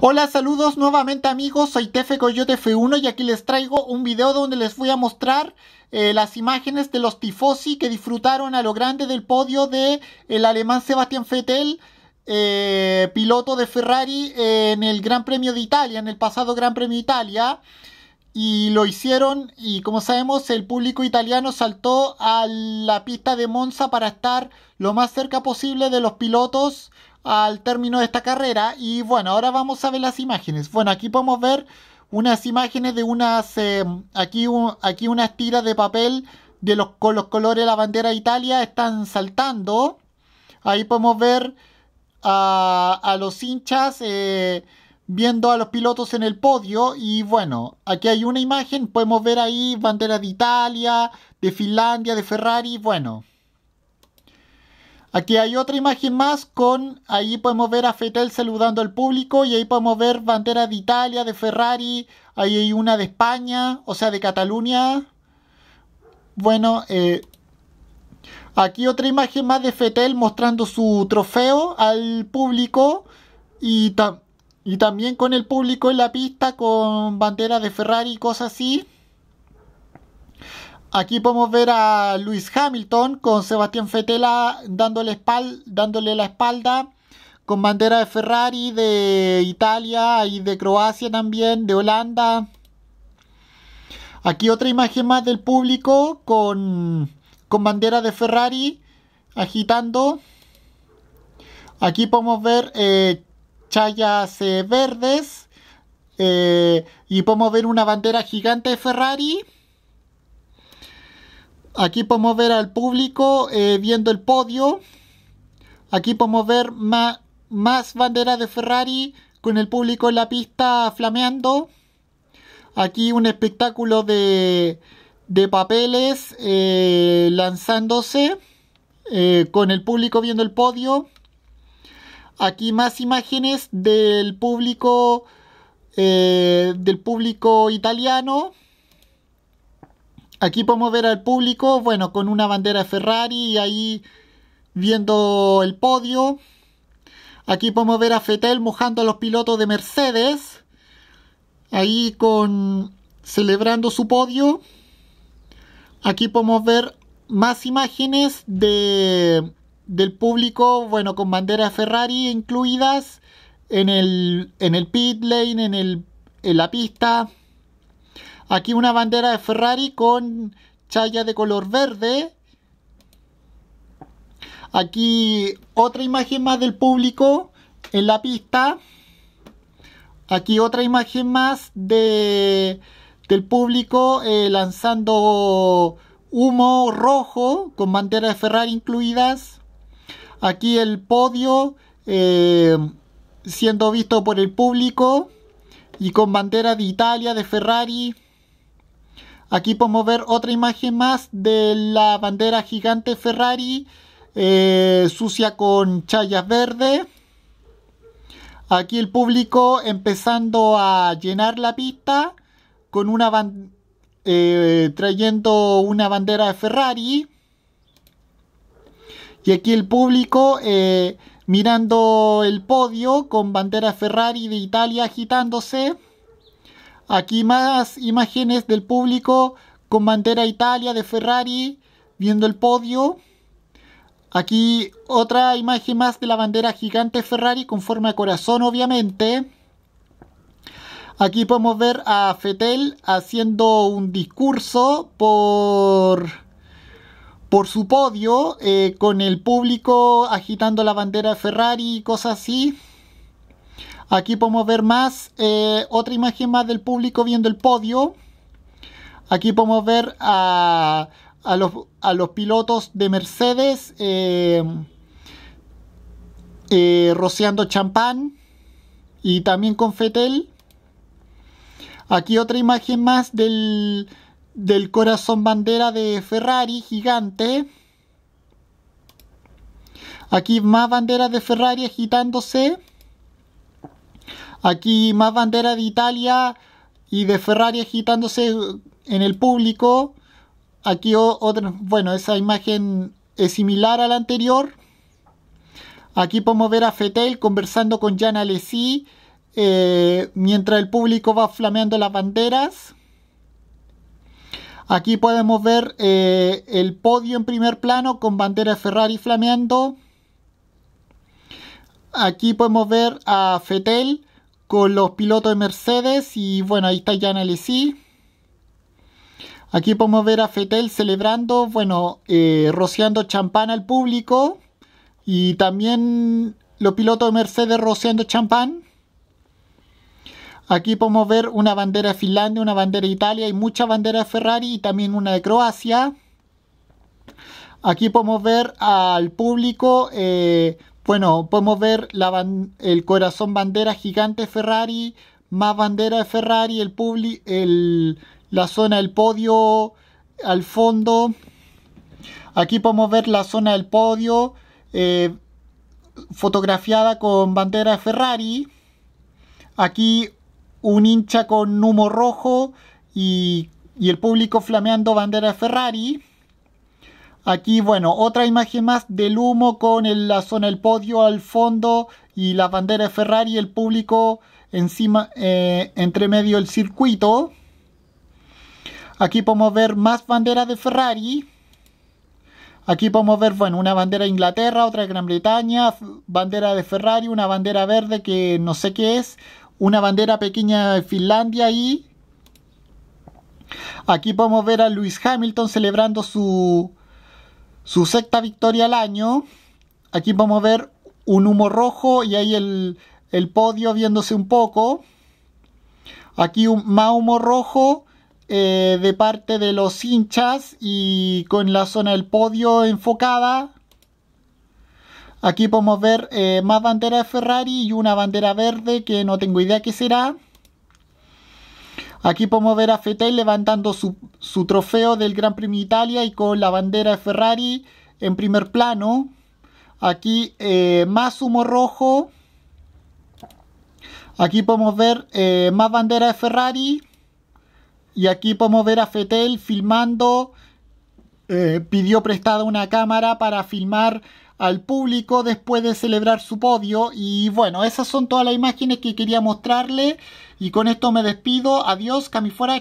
Hola, saludos nuevamente amigos, soy Tefe Coyote F1 y aquí les traigo un video donde les voy a mostrar eh, las imágenes de los tifosi que disfrutaron a lo grande del podio de el alemán Sebastián Vettel, eh, piloto de Ferrari en el Gran Premio de Italia, en el pasado Gran Premio de Italia. Y lo hicieron y como sabemos el público italiano saltó a la pista de Monza para estar lo más cerca posible de los pilotos al término de esta carrera. Y bueno, ahora vamos a ver las imágenes. Bueno, aquí podemos ver unas imágenes de unas, eh, aquí, aquí unas tiras de papel de los, colores de la bandera Italia están saltando. Ahí podemos ver a, los hinchas eh, viendo a los pilotos en el podio. Y bueno, aquí hay una imagen, podemos ver ahí banderas de Italia, de Finlandia, de Ferrari, bueno. Aquí hay otra imagen más con, ahí podemos ver a Fetel saludando al público y ahí podemos ver bandera de Italia, de Ferrari, ahí hay una de España, o sea, de Cataluña. Bueno, eh, aquí otra imagen más de Fetel mostrando su trofeo al público y, y también con el público en la pista con bandera de Ferrari y cosas así. Aquí podemos ver a Luis Hamilton con Sebastián Fetela ah, dándole, la espalda con bandera de Ferrari, de Italia y de Croacia también, de Holanda. Aquí otra imagen más del público con, bandera de Ferrari agitando. Aquí podemos ver eh, chayas eh, verdes eh, y podemos ver una bandera gigante de Ferrari. Aquí podemos ver al público eh, viendo el podio. Aquí podemos ver más, banderas de Ferrari con el público en la pista flameando. Aquí un espectáculo de, papeles eh, lanzándose eh, con el público viendo el podio. Aquí más imágenes del público del público italiano. Aquí podemos ver al público, bueno, con una bandera Ferrari y ahí viendo el podio. Aquí podemos ver a Fetel mojando a los pilotos de Mercedes. Ahí con celebrando su podio. Aquí podemos ver más imágenes de, del público, bueno, con banderas Ferrari incluidas en el, en el pit lane, en, el, en la pista. Aquí una bandera de Ferrari con chaya de color verde. Aquí otra imagen más del público en la pista. Aquí otra imagen más del público eh, lanzando humo rojo con bandera de Ferrari incluidas. Aquí el podio eh, siendo visto por el público y con bandera de Italia, de Ferrari. Aquí podemos ver otra imagen más de la bandera gigante Ferrari, eh, sucia con chayas verdes. Aquí el público empezando a llenar la pista con una eh, trayendo una bandera de Ferrari. Y aquí el público eh, mirando el podio con bandera Ferrari de Italia agitándose. Aquí más imágenes del público con bandera Italia de Ferrari viendo el podio. Aquí otra imagen más de la bandera gigante Ferrari con forma de corazón obviamente. Aquí podemos ver a Fettel haciendo un discurso por, por su podio eh, con el público agitando la bandera Ferrari y cosas así. Aquí podemos ver más, eh, otra imagen más del público viendo el podio. Aquí podemos ver a, los, pilotos de Mercedes eh, eh, rociando champán y también con Fetel. Aquí otra imagen más del, del corazón bandera de Ferrari gigante. Aquí más banderas de Ferrari agitándose. Aquí más bandera de Italia y de Ferrari agitándose en el público. Aquí otra, bueno, esa imagen es similar a la anterior. Aquí podemos ver a Fetel conversando con Jan Alessi eh, mientras el público va flameando las banderas. Aquí podemos ver eh, el podio en primer plano con bandera Ferrari flameando. Aquí podemos ver a Fetel con los pilotos de Mercedes y bueno, ahí está Jan Alesi. Aquí podemos ver a Fetel celebrando, bueno, eh, rociando champán al público y también los pilotos de Mercedes rociando champán. Aquí podemos ver una bandera de Finlandia, una bandera de Italia y muchas banderas de Ferrari y también una de Croacia. Aquí podemos ver al público, eh, bueno, podemos ver el corazón bandera gigante Ferrari, más bandera de Ferrari, el, la zona del podio al fondo. Aquí podemos ver la zona del podio eh, fotografiada con bandera de Ferrari. Aquí un hincha con humo rojo y, y el público flameando bandera de Ferrari. Aquí, bueno, otra imagen más del humo con la zona del podio al fondo y la bandera de Ferrari, el público encima, eh, entre medio del circuito. Aquí podemos ver más banderas de Ferrari. Aquí podemos ver, bueno, una bandera de Inglaterra, otra de Gran Bretaña, bandera de Ferrari, una bandera verde que no sé qué es, una bandera pequeña de Finlandia ahí. Aquí podemos ver a Lewis Hamilton celebrando su, su sexta victoria al año. Aquí vamos a ver un humo rojo y ahí el, podio viéndose un poco. Aquí un más humo rojo eh, de parte de los hinchas y con la zona del podio enfocada. Aquí podemos ver eh, más bandera de Ferrari y una bandera verde que no tengo idea qué será. Aquí podemos ver a Fetel levantando su, trofeo del Gran Premio Italia y con la bandera de Ferrari en primer plano. Aquí eh, más humo rojo. Aquí podemos ver eh, más bandera de Ferrari. Y aquí podemos ver a Fetel filmando. Eh, pidió prestada una cámara para filmar al público después de celebrar su podio. Y bueno, esas son todas las imágenes que quería mostrarle. Y con esto me despido. Adiós, camifora